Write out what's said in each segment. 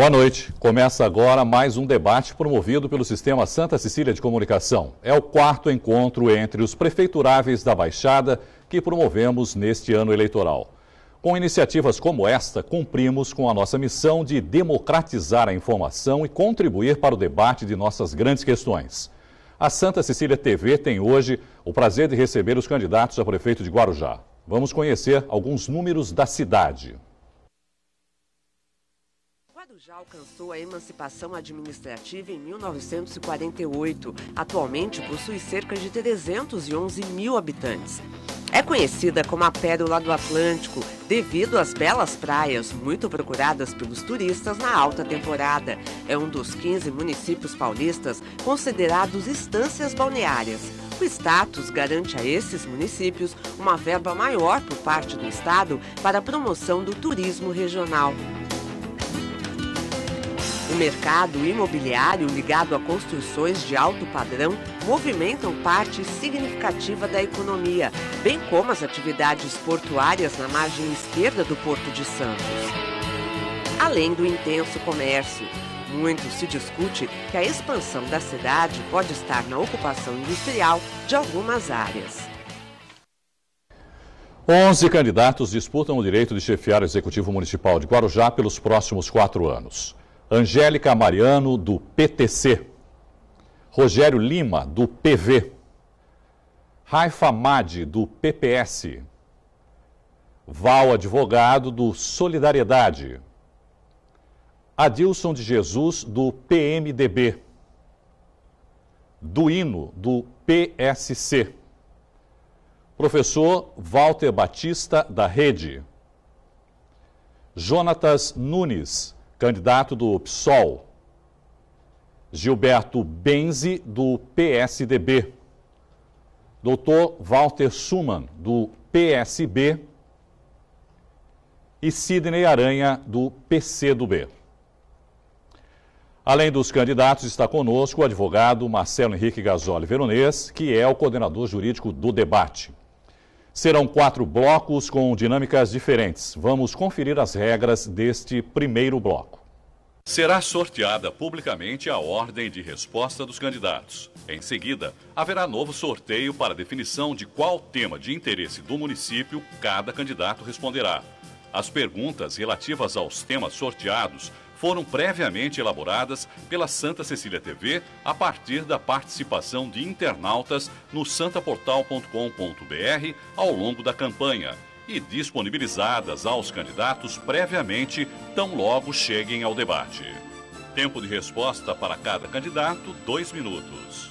Boa noite. Começa agora mais um debate promovido pelo Sistema Santa Cecília de Comunicação. É o quarto encontro entre os prefeituráveis da Baixada que promovemos neste ano eleitoral. Com iniciativas como esta, cumprimos com a nossa missão de democratizar a informação e contribuir para o debate de nossas grandes questões. A Santa Cecília TV tem hoje o prazer de receber os candidatos a prefeito de Guarujá. Vamos conhecer alguns números da cidade já alcançou a emancipação administrativa em 1948. Atualmente possui cerca de 311 mil habitantes. É conhecida como a Pérola do Atlântico devido às belas praias, muito procuradas pelos turistas na alta temporada. É um dos 15 municípios paulistas considerados estâncias balneárias. O status garante a esses municípios uma verba maior por parte do Estado para a promoção do turismo regional mercado imobiliário ligado a construções de alto padrão movimentam parte significativa da economia, bem como as atividades portuárias na margem esquerda do Porto de Santos. Além do intenso comércio, muito se discute que a expansão da cidade pode estar na ocupação industrial de algumas áreas. 11 candidatos disputam o direito de chefiar o Executivo Municipal de Guarujá pelos próximos quatro anos. Angélica Mariano, do PTC. Rogério Lima, do PV. Raifa Madi, do PPS. Val Advogado, do Solidariedade. Adilson de Jesus, do PMDB. Duino, do PSC. Professor Walter Batista, da Rede. Jonatas Nunes, candidato do PSOL, Gilberto Benzi, do PSDB, doutor Walter Suman, do PSB, e Sidney Aranha, do PCdoB. Além dos candidatos, está conosco o advogado Marcelo Henrique Gasoli Veronês, que é o coordenador jurídico do debate. Serão quatro blocos com dinâmicas diferentes. Vamos conferir as regras deste primeiro bloco. Será sorteada publicamente a ordem de resposta dos candidatos. Em seguida, haverá novo sorteio para definição de qual tema de interesse do município cada candidato responderá. As perguntas relativas aos temas sorteados foram previamente elaboradas pela Santa Cecília TV a partir da participação de internautas no santaportal.com.br ao longo da campanha e disponibilizadas aos candidatos previamente, tão logo cheguem ao debate. Tempo de resposta para cada candidato: dois minutos.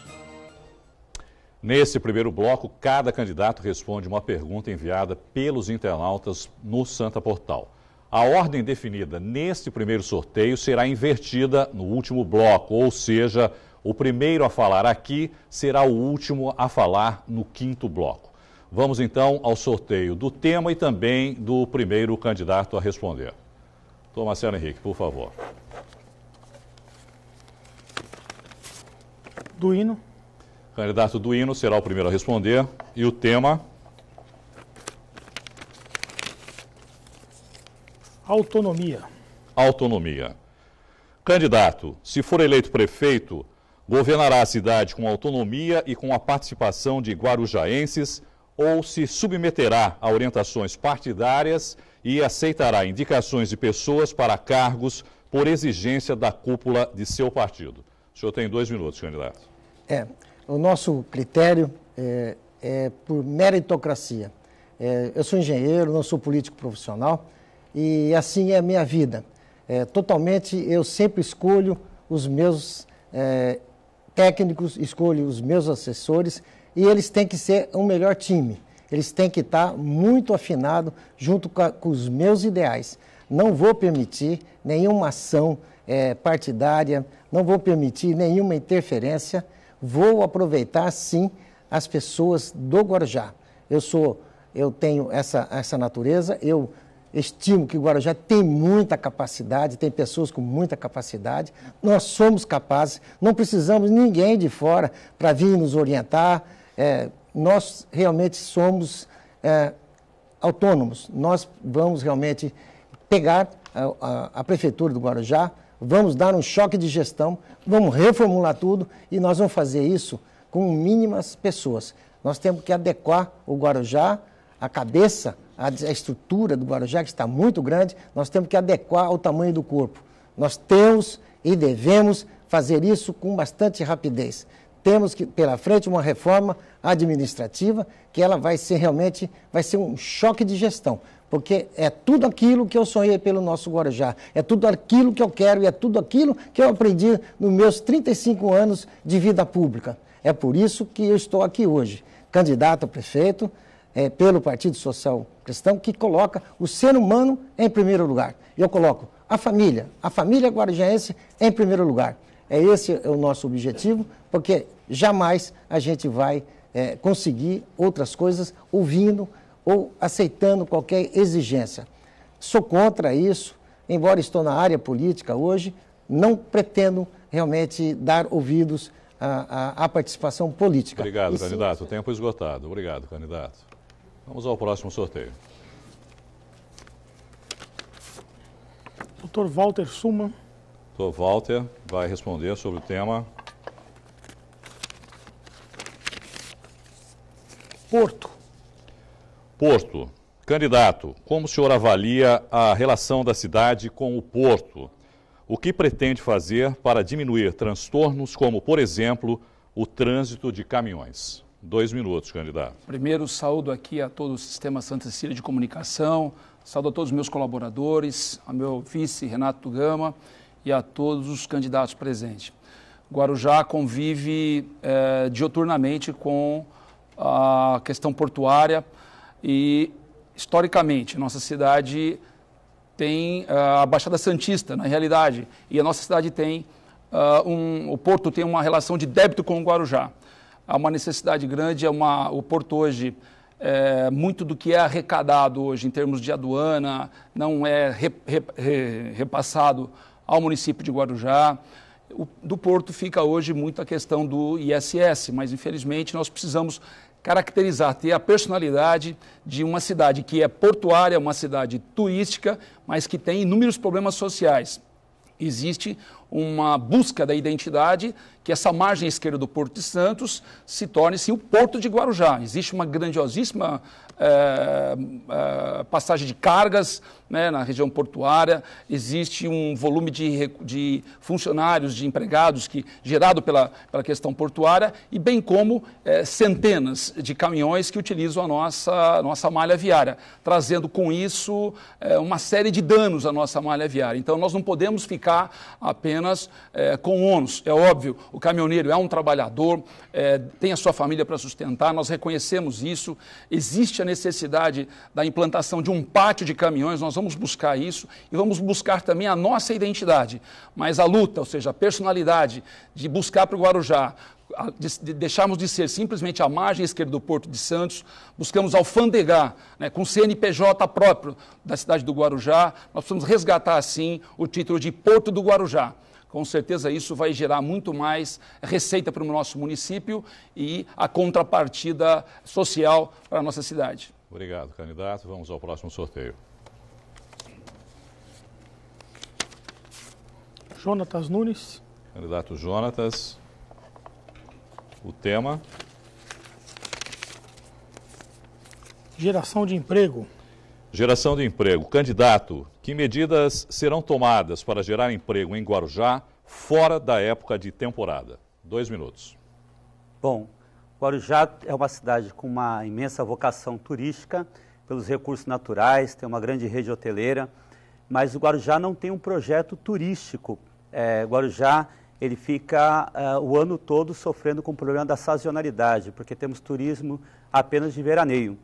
Nesse primeiro bloco, cada candidato responde uma pergunta enviada pelos internautas no Santa Portal. A ordem definida neste primeiro sorteio será invertida no último bloco, ou seja, o primeiro a falar aqui será o último a falar no quinto bloco. Vamos então ao sorteio do tema e também do primeiro candidato a responder. Doutor Henrique, por favor. Duino. Candidato Duino será o primeiro a responder. E o tema? Autonomia. Autonomia. Candidato, se for eleito prefeito, governará a cidade com autonomia e com a participação de guarujaenses ou se submeterá a orientações partidárias e aceitará indicações de pessoas para cargos por exigência da cúpula de seu partido. O senhor tem dois minutos, candidato. É, o nosso critério é, é por meritocracia. É, eu sou engenheiro, não sou político profissional, e assim é a minha vida. É, totalmente eu sempre escolho os meus é, técnicos, escolho os meus assessores e eles têm que ser um melhor time. Eles têm que estar muito afinados junto com, a, com, os meus ideais. Não vou permitir nenhuma ação é, partidária, não vou permitir nenhuma interferência. Vou aproveitar sim as pessoas do Guarujá. Eu sou, eu tenho essa, essa natureza, eu estimo que Guarujá tem muita capacidade, tem pessoas com muita capacidade. Nós somos capazes, não precisamos ninguém de fora para vir nos orientar. É, nós realmente somos é, autônomos. Nós vamos realmente pegar a, é, a, a prefeitura do Guarujá, vamos dar um choque de gestão, vamos reformular tudo e nós vamos fazer isso com mínimas pessoas. Nós temos que adequar o Guarujá, a cabeça a estrutura do Guarujá, que está muito grande, nós temos que adequar ao tamanho do corpo. Nós temos e devemos fazer isso com bastante rapidez. Temos que, pela frente uma reforma administrativa que ela vai ser realmente vai ser um choque de gestão, porque é tudo aquilo que eu sonhei pelo nosso Guarujá, é tudo aquilo que eu quero e é tudo aquilo que eu aprendi nos meus 35 anos de vida pública. É por isso que eu estou aqui hoje, candidato a prefeito, é, pelo Partido Social Cristão, que coloca o ser humano em primeiro lugar. Eu coloco a família, a família guarujeense em primeiro lugar. É esse é o nosso objetivo, porque jamais a gente vai é, conseguir outras coisas ouvindo ou aceitando qualquer exigência. Sou contra isso, embora estou na área política hoje, não pretendo realmente dar ouvidos à, à, à participação política. Obrigado, e, candidato. Sim... Tempo esgotado. Obrigado, candidato. Vamos ao próximo sorteio. Dr. Walter Suma. Dr. Walter vai responder sobre o tema. Porto. Porto. Candidato, como o senhor avalia a relação da cidade com o porto? O que pretende fazer para diminuir transtornos como, por exemplo, o trânsito de caminhões? Dois minutos, candidato. Primeiro, saúdo aqui a todo o Sistema Santa Cecília de Comunicação, saúdo a todos os meus colaboradores, a meu vice Renato Gama e a todos os candidatos presentes. Guarujá convive eh, dioturnamente com a questão portuária e, historicamente, nossa cidade tem eh, a Baixada Santista, na realidade, e a nossa cidade tem uh, um, o Porto tem uma relação de débito com o Guarujá há uma necessidade grande, é uma, o porto hoje, é, muito do que é arrecadado hoje em termos de aduana não é repassado ao município de Guarujá. O, do porto fica hoje muito a questão do ISS, mas infelizmente nós precisamos caracterizar, ter a personalidade de uma cidade que é portuária, uma cidade turística, mas que tem inúmeros problemas sociais. Existe uma busca da identidade que essa margem esquerda do Porto de Santos se torne sim o Porto de Guarujá. Existe uma grandiosíssima é, é, passagem de cargas né, na região portuária, existe um volume de, de funcionários, de empregados que gerado pela, pela questão portuária, e bem como é, centenas de caminhões que utilizam a nossa, nossa malha viária, trazendo com isso uma série de danos à nossa malha viária. Então nós não podemos ficar apenas apenas é, com ônus. É óbvio, o caminhoneiro é um trabalhador, é, tem a sua família para sustentar, nós reconhecemos isso. Existe a necessidade da implantação de um pátio de caminhões, nós vamos buscar isso e vamos buscar também a nossa identidade. Mas a luta, ou seja, a personalidade de buscar para o Guarujá, de deixarmos de ser simplesmente a margem esquerda do Porto de Santos, buscamos alfandegar né, com CNPJ próprio da cidade do Guarujá, nós precisamos resgatar assim o título de Porto do Guarujá com certeza isso vai gerar muito mais receita para o nosso município e a contrapartida social para a nossa cidade. Obrigado, candidato. Vamos ao próximo sorteio. Jonatas Nunes. Candidato Jonatas. O tema: Geração de emprego. Geração de emprego. Candidato, que medidas serão tomadas para gerar emprego em Guarujá fora da época de temporada? Dois minutos. Bom, Guarujá é uma cidade com uma imensa vocação turística, pelos recursos naturais, tem uma grande rede hoteleira, mas o Guarujá não tem um projeto turístico. É, Guarujá ele fica é, o ano todo sofrendo com o problema da sazonalidade, porque temos turismo apenas de veraneio.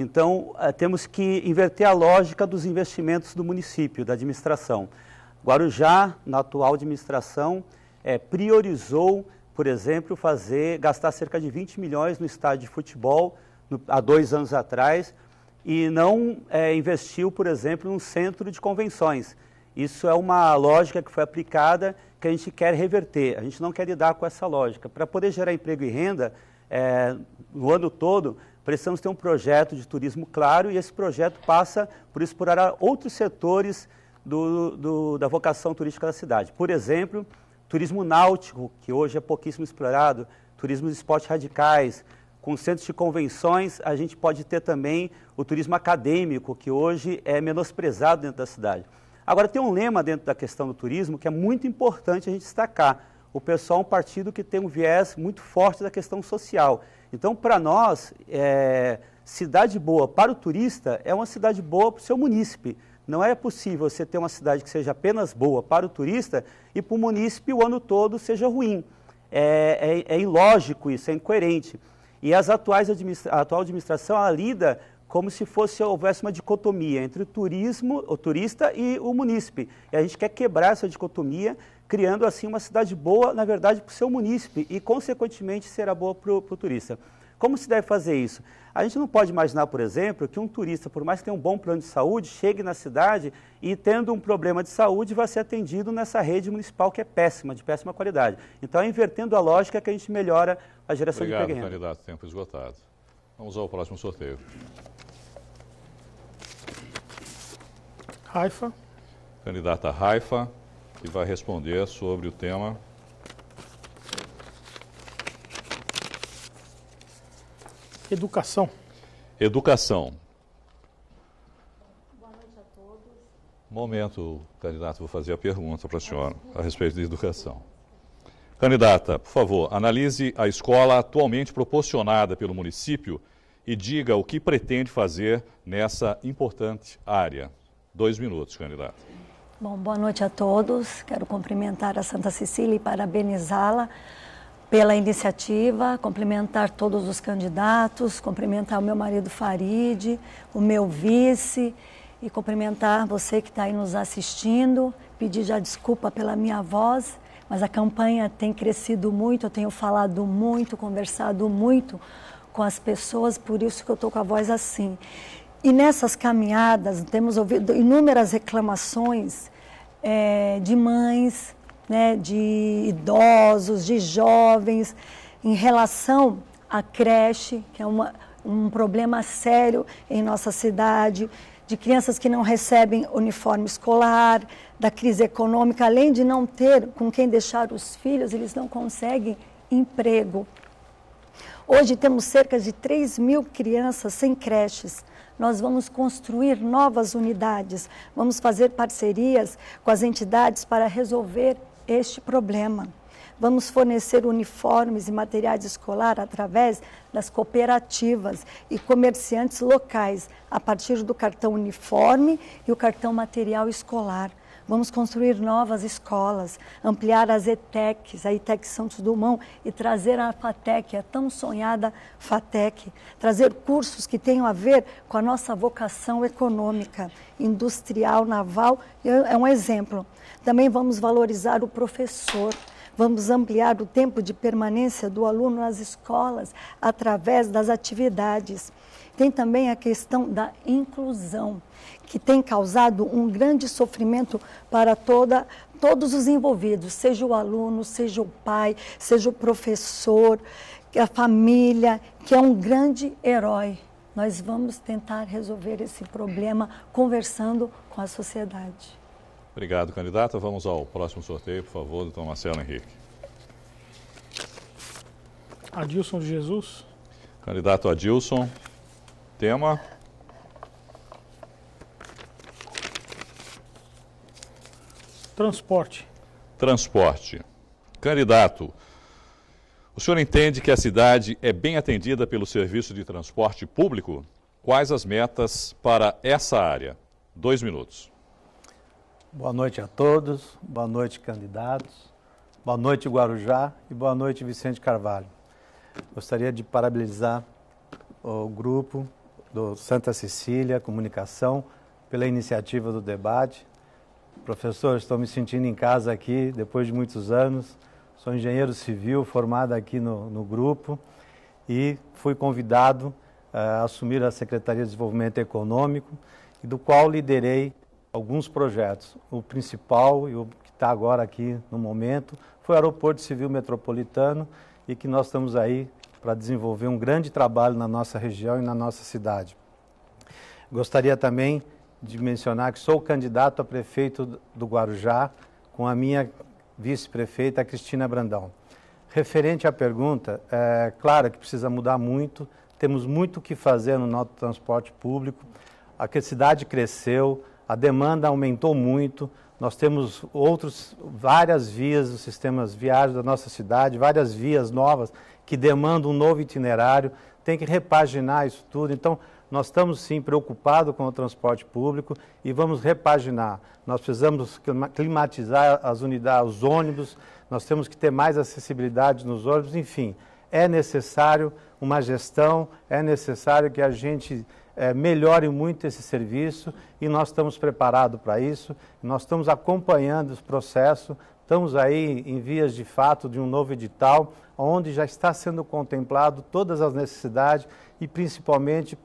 Então, eh, temos que inverter a lógica dos investimentos do município, da administração. Guarujá, na atual administração, é, priorizou, por exemplo, fazer gastar cerca de 20 milhões no estádio de futebol no, há dois anos atrás e não é, investiu, por exemplo, num centro de convenções. Isso é uma lógica que foi aplicada que a gente quer reverter. A gente não quer lidar com essa lógica. Para poder gerar emprego e renda é, no ano todo, precisamos ter um projeto de turismo claro e esse projeto passa por explorar outros setores do, do, da vocação turística da cidade. Por exemplo, turismo náutico, que hoje é pouquíssimo explorado, turismo de esportes radicais, com centros de convenções, a gente pode ter também o turismo acadêmico, que hoje é menosprezado dentro da cidade. Agora, tem um lema dentro da questão do turismo que é muito importante a gente destacar. O pessoal é um partido que tem um viés muito forte da questão social. Então, para nós, é, cidade boa para o turista é uma cidade boa para o seu munícipe. Não é possível você ter uma cidade que seja apenas boa para o turista e para o munícipe o ano todo seja ruim. É, é, é ilógico isso, é incoerente. E as atuais administra a atual administração ela lida como se fosse houvesse uma dicotomia entre o turismo, o turista e o munícipe. E a gente quer quebrar essa dicotomia criando assim uma cidade boa, na verdade, para o seu munícipe e, consequentemente, será boa para o turista. Como se deve fazer isso? A gente não pode imaginar, por exemplo, que um turista, por mais que tenha um bom plano de saúde, chegue na cidade e, tendo um problema de saúde, vai ser atendido nessa rede municipal que é péssima, de péssima qualidade. Então, é invertendo a lógica que a gente melhora a geração Obrigado, de emprego. Obrigado, candidato. Tempo esgotado. Vamos ao próximo sorteio. Raifa. Candidata Raifa, que vai responder sobre o tema Educação. Educação. Boa noite a todos. Momento, candidato, vou fazer a pergunta para a senhora a respeito de educação. Candidata, por favor, analise a escola atualmente proporcionada pelo município e diga o que pretende fazer nessa importante área. Dois minutos, candidato. Bom, boa noite a todos. Quero cumprimentar a Santa Cecília e parabenizá-la pela iniciativa, cumprimentar todos os candidatos, cumprimentar o meu marido Farid, o meu vice e cumprimentar você que está aí nos assistindo. Pedir já desculpa pela minha voz, mas a campanha tem crescido muito, eu tenho falado muito, conversado muito com as pessoas, por isso que eu estou com a voz assim. E nessas caminhadas, temos ouvido inúmeras reclamações é, de mães, né, de idosos, de jovens, em relação à creche, que é uma, um problema sério em nossa cidade, de crianças que não recebem uniforme escolar, da crise econômica, além de não ter com quem deixar os filhos, eles não conseguem emprego. Hoje temos cerca de 3 mil crianças sem creches nós vamos construir novas unidades, vamos fazer parcerias com as entidades para resolver este problema. Vamos fornecer uniformes e materiais escolar através das cooperativas e comerciantes locais, a partir do cartão uniforme e o cartão material escolar. Vamos construir novas escolas, ampliar as ETECs, a ETEC Santos Dumont e trazer a FATEC, a tão sonhada FATEC. Trazer cursos que tenham a ver com a nossa vocação econômica, industrial, naval, é um exemplo. Também vamos valorizar o professor. Vamos ampliar o tempo de permanência do aluno nas escolas através das atividades. Tem também a questão da inclusão, que tem causado um grande sofrimento para toda, todos os envolvidos, seja o aluno, seja o pai, seja o professor, a família, que é um grande herói. Nós vamos tentar resolver esse problema conversando com a sociedade. Obrigado, candidata. Vamos ao próximo sorteio, por favor, doutor Marcelo Henrique. Adilson de Jesus. Candidato Adilson. Tema? Transporte. Transporte. Candidato, o senhor entende que a cidade é bem atendida pelo serviço de transporte público? Quais as metas para essa área? Dois minutos. Boa noite a todos, boa noite, candidatos, boa noite, Guarujá e boa noite, Vicente Carvalho. Gostaria de parabenizar o grupo do Santa Cecília Comunicação pela iniciativa do debate Professor, estou me sentindo em casa aqui depois de muitos anos. Sou engenheiro civil, formado aqui no, no grupo e fui convidado eh, a assumir a Secretaria de Desenvolvimento Econômico, do qual liderei alguns projetos. O principal e o que está agora aqui no momento foi o Aeroporto Civil Metropolitano e que nós estamos aí para desenvolver um grande trabalho na nossa região e na nossa cidade. Gostaria também de mencionar que sou candidato a prefeito do Guarujá com a minha vice-prefeita Cristina Brandão. Referente à pergunta, é claro que precisa mudar muito, temos muito o que fazer no nosso transporte público. A cidade cresceu, a demanda aumentou muito, nós temos outros, várias vias os sistemas viários da nossa cidade, várias vias novas que demandam um novo itinerário, tem que repaginar isso tudo. Então, nós estamos sim preocupados com o transporte público e vamos repaginar. Nós precisamos climatizar as unidades, os ônibus, nós temos que ter mais acessibilidade nos ônibus, enfim. É necessário uma gestão, é necessário que a gente é, melhore muito esse serviço e nós estamos preparados para isso, nós estamos acompanhando o processo. estamos aí em vias de fato de um novo edital, onde já está sendo contemplado todas as necessidades e principalmente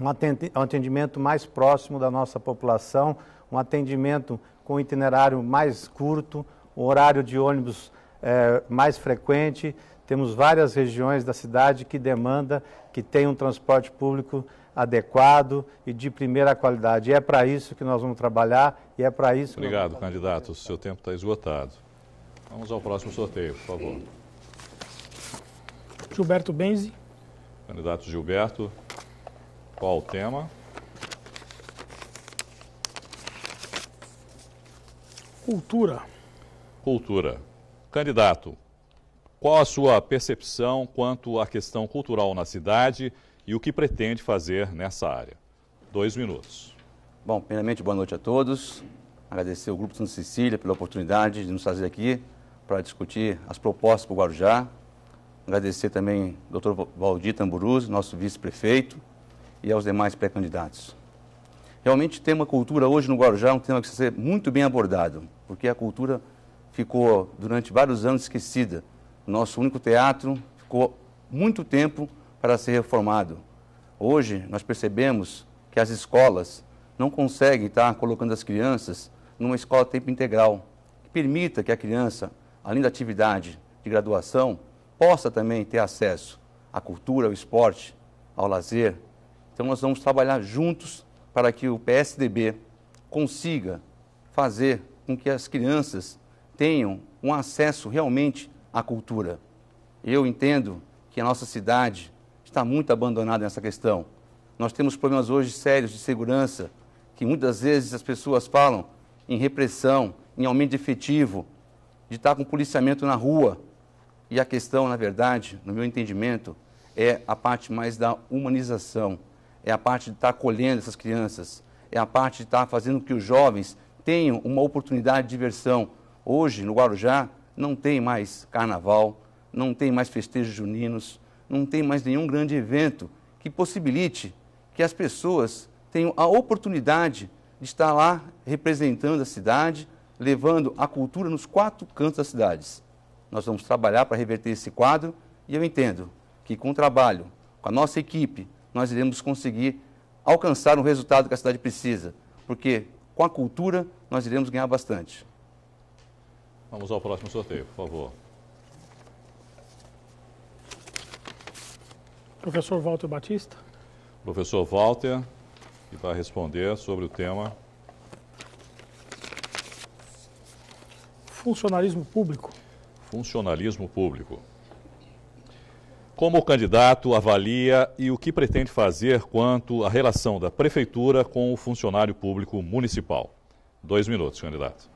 um atendimento mais próximo da nossa população, um atendimento com itinerário mais curto, um horário de ônibus é, mais frequente. Temos várias regiões da cidade que demanda que tenha um transporte público adequado e de primeira qualidade. E é para isso que nós vamos trabalhar e é para isso Obrigado, que Obrigado, candidato. O seu tempo está esgotado. Vamos ao próximo sorteio, por favor. Gilberto Benzi. Candidato Gilberto. Qual o tema? Cultura. Cultura. Candidato, qual a sua percepção quanto à questão cultural na cidade e o que pretende fazer nessa área? Dois minutos. Bom, primeiramente, boa noite a todos. Agradecer ao Grupo Santa Cecília pela oportunidade de nos trazer aqui para discutir as propostas para o Guarujá. Agradecer também ao doutor Valdir Tamburuz, nosso vice-prefeito, e aos demais pré-candidatos. Realmente, o tema cultura hoje no Guarujá é um tema que precisa ser muito bem abordado, porque a cultura ficou durante vários anos esquecida. Nosso único teatro ficou muito tempo para ser reformado. Hoje, nós percebemos que as escolas não conseguem estar colocando as crianças numa escola a tempo integral, que permita que a criança, além da atividade de graduação, possa também ter acesso à cultura, ao esporte, ao lazer, então nós vamos trabalhar juntos para que o PSDB consiga fazer com que as crianças tenham um acesso realmente à cultura. Eu entendo que a nossa cidade está muito abandonada nessa questão. Nós temos problemas hoje sérios de segurança, que muitas vezes as pessoas falam em repressão, em aumento de efetivo, de estar com policiamento na rua. E a questão, na verdade, no meu entendimento, é a parte mais da humanização é a parte de estar acolhendo essas crianças, é a parte de estar fazendo com que os jovens tenham uma oportunidade de diversão. Hoje, no Guarujá, não tem mais carnaval, não tem mais festejos juninos, não tem mais nenhum grande evento que possibilite que as pessoas tenham a oportunidade de estar lá representando a cidade, levando a cultura nos quatro cantos das cidades. Nós vamos trabalhar para reverter esse quadro e eu entendo que com o trabalho, com a nossa equipe, nós iremos conseguir alcançar o resultado que a cidade precisa, porque com a cultura nós iremos ganhar bastante. Vamos ao próximo sorteio, por favor. Professor Walter Batista. Professor Walter, que vai responder sobre o tema. Funcionalismo público. Funcionalismo público. Como o candidato avalia e o que pretende fazer quanto à relação da prefeitura com o funcionário público municipal? Dois minutos, candidato.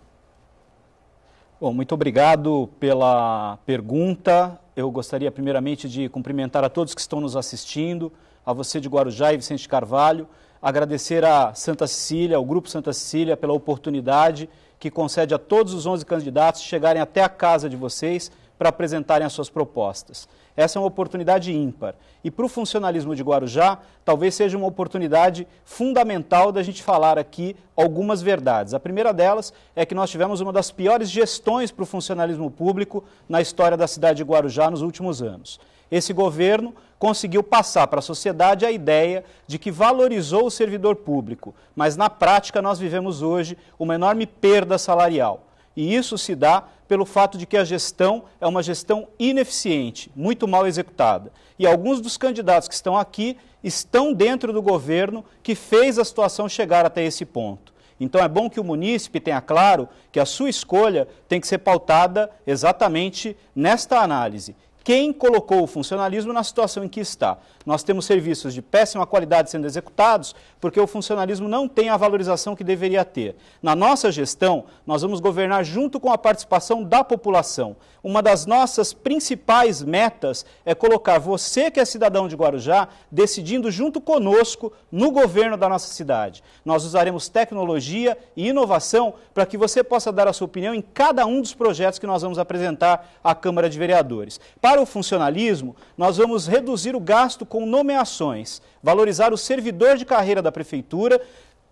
Bom, muito obrigado pela pergunta. Eu gostaria primeiramente de cumprimentar a todos que estão nos assistindo, a você de Guarujá e Vicente Carvalho, agradecer a Santa Cecília, ao Grupo Santa Cecília, pela oportunidade que concede a todos os 11 candidatos chegarem até a casa de vocês para apresentarem as suas propostas. Essa é uma oportunidade ímpar. E para o funcionalismo de Guarujá, talvez seja uma oportunidade fundamental da gente falar aqui algumas verdades. A primeira delas é que nós tivemos uma das piores gestões para o funcionalismo público na história da cidade de Guarujá nos últimos anos. Esse governo conseguiu passar para a sociedade a ideia de que valorizou o servidor público, mas na prática nós vivemos hoje uma enorme perda salarial. E isso se dá pelo fato de que a gestão é uma gestão ineficiente, muito mal executada. E alguns dos candidatos que estão aqui estão dentro do governo que fez a situação chegar até esse ponto. Então é bom que o munícipe tenha claro que a sua escolha tem que ser pautada exatamente nesta análise quem colocou o funcionalismo na situação em que está. Nós temos serviços de péssima qualidade sendo executados porque o funcionalismo não tem a valorização que deveria ter. Na nossa gestão, nós vamos governar junto com a participação da população uma das nossas principais metas é colocar você, que é cidadão de Guarujá, decidindo junto conosco no governo da nossa cidade. Nós usaremos tecnologia e inovação para que você possa dar a sua opinião em cada um dos projetos que nós vamos apresentar à Câmara de Vereadores. Para o funcionalismo, nós vamos reduzir o gasto com nomeações, valorizar o servidor de carreira da Prefeitura,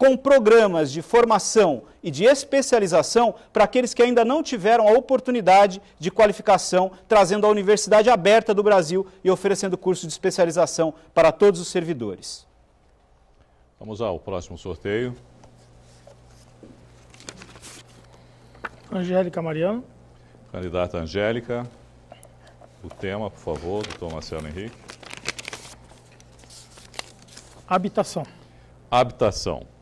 com programas de formação e de especialização para aqueles que ainda não tiveram a oportunidade de qualificação, trazendo a Universidade Aberta do Brasil e oferecendo curso de especialização para todos os servidores. Vamos ao próximo sorteio. Angélica Mariano. Candidata Angélica. O tema, por favor, doutor Marcelo Henrique. Habitação. Habitação.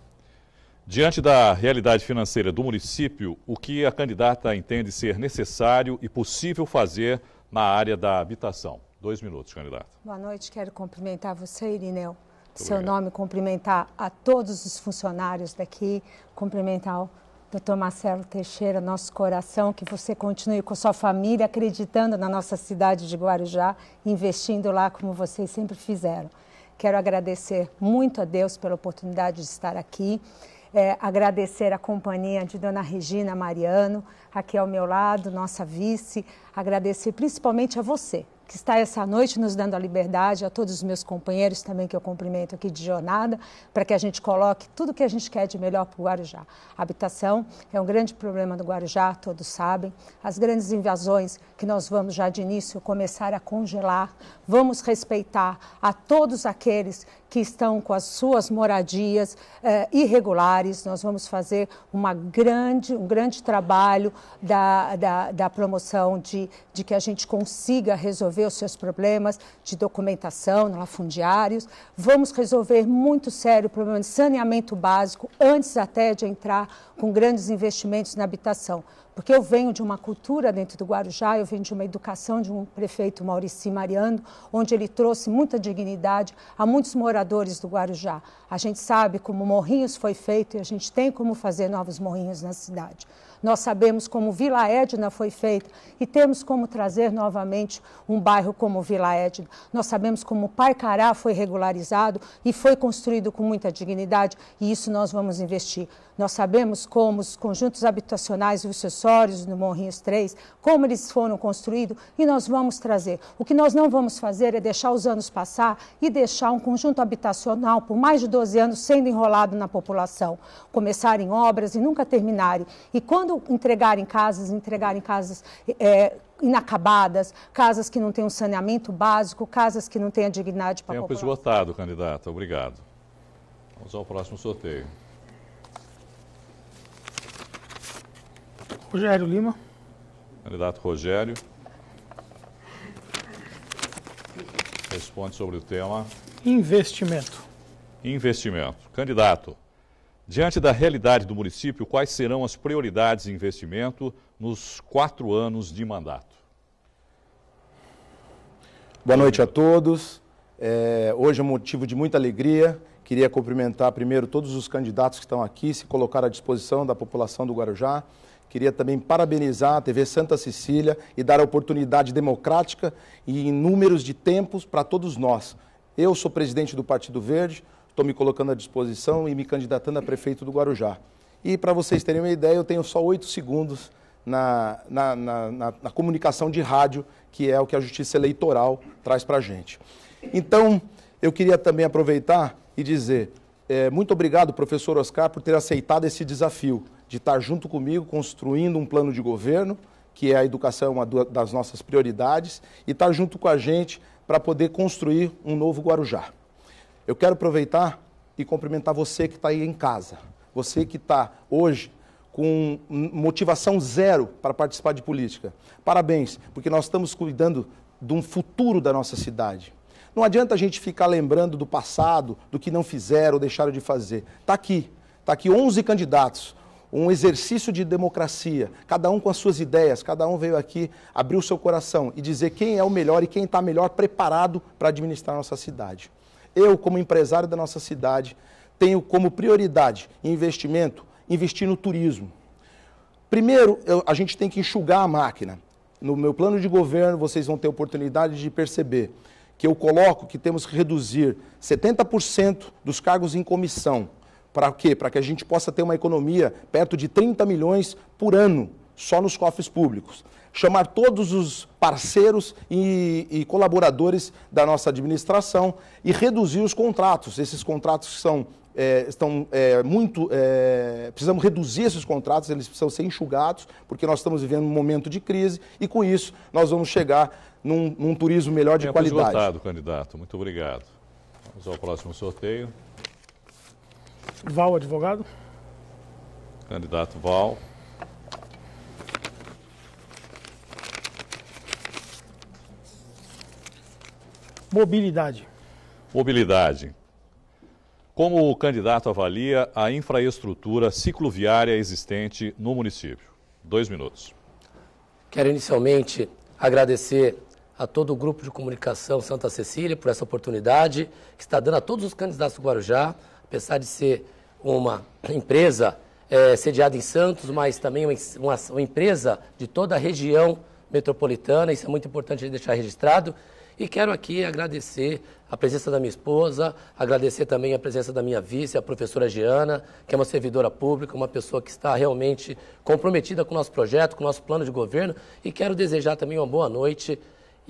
Diante da realidade financeira do município, o que a candidata entende ser necessário e possível fazer na área da habitação? Dois minutos, candidata. Boa noite, quero cumprimentar você, Irineu. Seu nome, cumprimentar a todos os funcionários daqui, cumprimentar o doutor Marcelo Teixeira, nosso coração, que você continue com sua família acreditando na nossa cidade de Guarujá, investindo lá como vocês sempre fizeram. Quero agradecer muito a Deus pela oportunidade de estar aqui é, agradecer a companhia de Dona Regina Mariano, aqui ao meu lado, nossa vice, agradecer principalmente a você, que está essa noite nos dando a liberdade, a todos os meus companheiros também que eu cumprimento aqui de jornada, para que a gente coloque tudo o que a gente quer de melhor para o Guarujá. habitação é um grande problema do Guarujá, todos sabem. As grandes invasões que nós vamos já de início começar a congelar, vamos respeitar a todos aqueles que estão com as suas moradias eh, irregulares. Nós vamos fazer uma grande, um grande trabalho da, da, da promoção de, de que a gente consiga resolver os seus problemas de documentação, fundiários, Vamos resolver muito sério o problema de saneamento básico antes até de entrar com grandes investimentos na habitação. Porque eu venho de uma cultura dentro do Guarujá, eu venho de uma educação de um prefeito Maurício Mariano, onde ele trouxe muita dignidade a muitos moradores do Guarujá. A gente sabe como Morrinhos foi feito e a gente tem como fazer novos Morrinhos na cidade. Nós sabemos como Vila Edna foi feita e temos como trazer novamente um bairro como Vila Edna. Nós sabemos como Parcará foi regularizado e foi construído com muita dignidade e isso nós vamos investir. Nós sabemos como os conjuntos habitacionais e os seus acessórios do Morrinhos 3, como eles foram construídos, e nós vamos trazer. O que nós não vamos fazer é deixar os anos passar e deixar um conjunto habitacional por mais de 12 anos sendo enrolado na população. Começarem obras e nunca terminarem. E quando entregarem casas, entregarem casas. É, inacabadas, casas que não têm um saneamento básico, casas que não têm a dignidade para Tempo a população. esgotado, candidato. Obrigado. Vamos ao próximo sorteio. Rogério Lima. Candidato Rogério. Responde sobre o tema. Investimento. Investimento. Candidato, diante da realidade do município, quais serão as prioridades de investimento nos quatro anos de mandato? Boa noite a todos. É, hoje é um motivo de muita alegria. Queria cumprimentar primeiro todos os candidatos que estão aqui, se colocar à disposição da população do Guarujá. Queria também parabenizar a TV Santa Cecília e dar a oportunidade democrática e em números de tempos para todos nós. Eu sou presidente do Partido Verde, estou me colocando à disposição e me candidatando a prefeito do Guarujá. E para vocês terem uma ideia, eu tenho só oito segundos na, na, na, na, comunicação de rádio, que é o que a justiça eleitoral traz para a gente. Então, eu queria também aproveitar e dizer é, muito obrigado, professor Oscar, por ter aceitado esse desafio de estar junto comigo construindo um plano de governo, que é a educação é uma das nossas prioridades, e estar tá junto com a gente para poder construir um novo Guarujá. Eu quero aproveitar e cumprimentar você que está aí em casa, você que está hoje com motivação zero para participar de política. Parabéns, porque nós estamos cuidando de um futuro da nossa cidade. Não adianta a gente ficar lembrando do passado, do que não fizeram ou deixaram de fazer. Está aqui, está aqui 11 candidatos, um exercício de democracia, cada um com as suas ideias, cada um veio aqui abrir o seu coração e dizer quem é o melhor e quem está melhor preparado para administrar a nossa cidade. Eu, como empresário da nossa cidade, tenho como prioridade investimento investir no turismo. Primeiro, eu, a gente tem que enxugar a máquina. No meu plano de governo, vocês vão ter oportunidade de perceber que eu coloco que temos que reduzir 70% dos cargos em comissão para quê? Para que a gente possa ter uma economia perto de 30 milhões por ano, só nos cofres públicos. Chamar todos os parceiros e, e colaboradores da nossa administração e reduzir os contratos. Esses contratos são é, estão é, muito. É, precisamos reduzir esses contratos, eles precisam ser enxugados, porque nós estamos vivendo um momento de crise e com isso nós vamos chegar num, num turismo melhor de Tempo qualidade. Esgotado, candidato. Muito obrigado. Vamos ao próximo sorteio. Val, advogado. Candidato Val. Mobilidade. Mobilidade. Como o candidato avalia a infraestrutura cicloviária existente no município? Dois minutos. Quero inicialmente agradecer a todo o grupo de comunicação Santa Cecília por essa oportunidade que está dando a todos os candidatos do Guarujá apesar de ser uma empresa é, sediada em Santos, mas também uma, uma, uma, empresa de toda a região metropolitana, isso é muito importante deixar registrado. E quero aqui agradecer a presença da minha esposa, agradecer também a presença da minha vice, a professora Giana, que é uma servidora pública, uma pessoa que está realmente comprometida com o nosso projeto, com o nosso plano de governo. E quero desejar também uma boa noite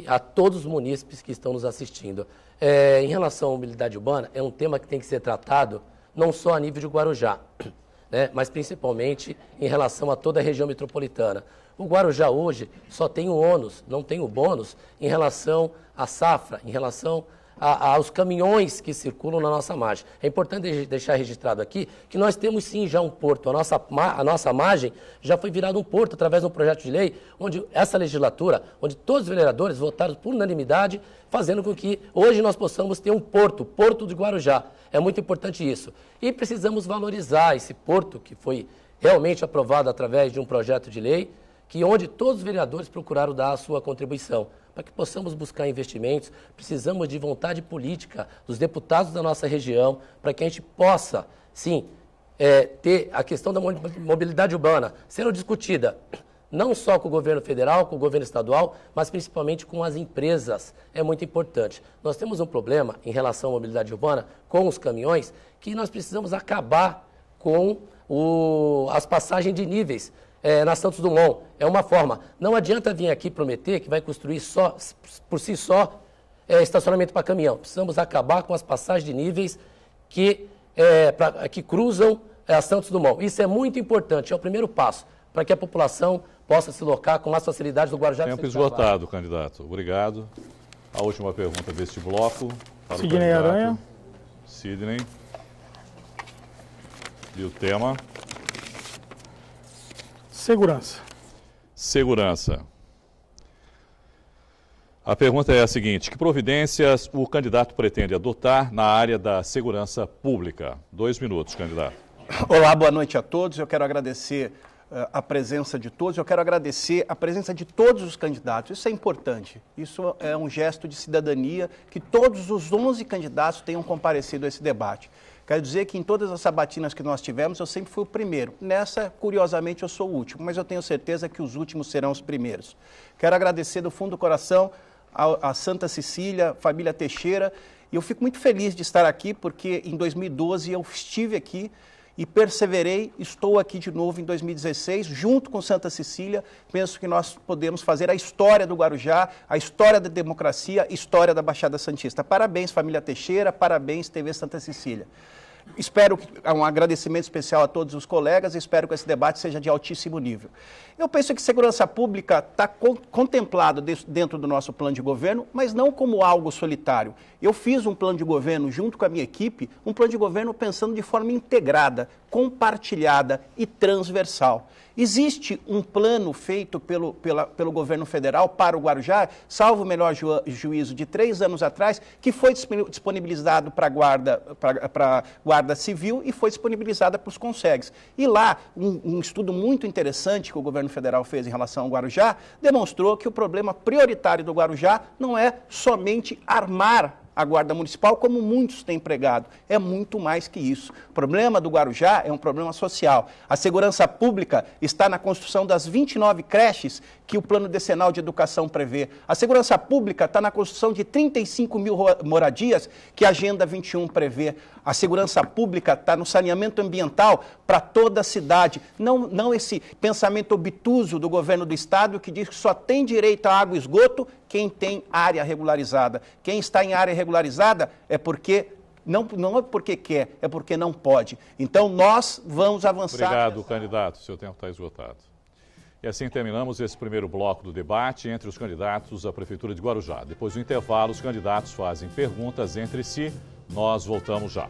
a todos os munícipes que estão nos assistindo. É, em relação à mobilidade urbana, é um tema que tem que ser tratado não só a nível de Guarujá, né, mas principalmente em relação a toda a região metropolitana. O Guarujá hoje só tem o ônus, não tem o bônus em relação à safra, em relação a, aos caminhões que circulam na nossa margem. É importante deixar registrado aqui que nós temos sim já um porto. A nossa, a nossa margem já foi virada um porto através de um projeto de lei, onde essa legislatura, onde todos os vereadores votaram por unanimidade, fazendo com que hoje nós possamos ter um porto, Porto de Guarujá. É muito importante isso. E precisamos valorizar esse porto que foi realmente aprovado através de um projeto de lei que onde todos os vereadores procuraram dar a sua contribuição, para que possamos buscar investimentos, precisamos de vontade política dos deputados da nossa região, para que a gente possa, sim, é, ter a questão da mobilidade urbana sendo discutida não só com o governo federal, com o governo estadual, mas principalmente com as empresas. É muito importante. Nós temos um problema em relação à mobilidade urbana com os caminhões que nós precisamos acabar com o, as passagens de níveis é, na Santos Dumont. É uma forma. Não adianta vir aqui prometer que vai construir só por si só é, estacionamento para caminhão. Precisamos acabar com as passagens de níveis que, é, pra, que cruzam é, a Santos Dumont. Isso é muito importante, é o primeiro passo para que a população possa se locar com mais facilidade do Guarujá. Tempo esgotado, candidato. Obrigado. A última pergunta deste bloco. Para Sidney Aranha. Sidney. E o tema? Segurança. Segurança. A pergunta é a seguinte: que providências o candidato pretende adotar na área da segurança pública? Dois minutos, candidato. Olá, boa noite a todos. Eu quero agradecer eh, a presença de todos. Eu quero agradecer a presença de todos os candidatos. Isso é importante. Isso é um gesto de cidadania que todos os 11 candidatos tenham comparecido a esse debate. Quero dizer que em todas as sabatinas que nós tivemos, eu sempre fui o primeiro. Nessa, curiosamente, eu sou o último, mas eu tenho certeza que os últimos serão os primeiros. Quero agradecer do fundo do coração a, Santa Cecília, família Teixeira. E eu fico muito feliz de estar aqui, porque em 2012 eu estive aqui e perseverei, estou aqui de novo em 2016, junto com Santa Cecília. Penso que nós podemos fazer a história do Guarujá, a história da democracia, a história da Baixada Santista. Parabéns, família Teixeira, parabéns, TV Santa Cecília. Espero que, um agradecimento especial a todos os colegas, espero que esse debate seja de altíssimo nível. Eu penso que segurança pública está contemplado dentro do nosso plano de governo, mas não como algo solitário. Eu fiz um plano de governo junto com a minha equipe, um plano de governo pensando de forma integrada, compartilhada e transversal. Existe um plano feito pelo, pela, pelo governo federal para o Guarujá, salvo o melhor ju, juízo de três anos atrás, que foi disponibilizado para a guarda, guarda Civil e foi disponibilizada para os consegues. E lá, um, um estudo muito interessante que o governo federal fez em relação ao Guarujá demonstrou que o problema prioritário do Guarujá não é somente armar a Guarda Municipal, como muitos têm pregado. É muito mais que isso. O problema do Guarujá é um problema social. A segurança pública está na construção das 29 creches que o Plano Decenal de Educação prevê. A segurança pública está na construção de 35 mil moradias que a Agenda 21 prevê. A segurança pública está no saneamento ambiental para toda a cidade. Não, não esse pensamento obtuso do governo do Estado que diz que só tem direito a água e esgoto quem tem área regularizada. Quem está em área regularizada é porque não, não é porque quer, é porque não pode. Então nós vamos avançar. Obrigado, nessa... candidato. Seu tempo está esgotado. E assim terminamos esse primeiro bloco do debate entre os candidatos à Prefeitura de Guarujá. Depois do intervalo, os candidatos fazem perguntas entre si. Nós voltamos já.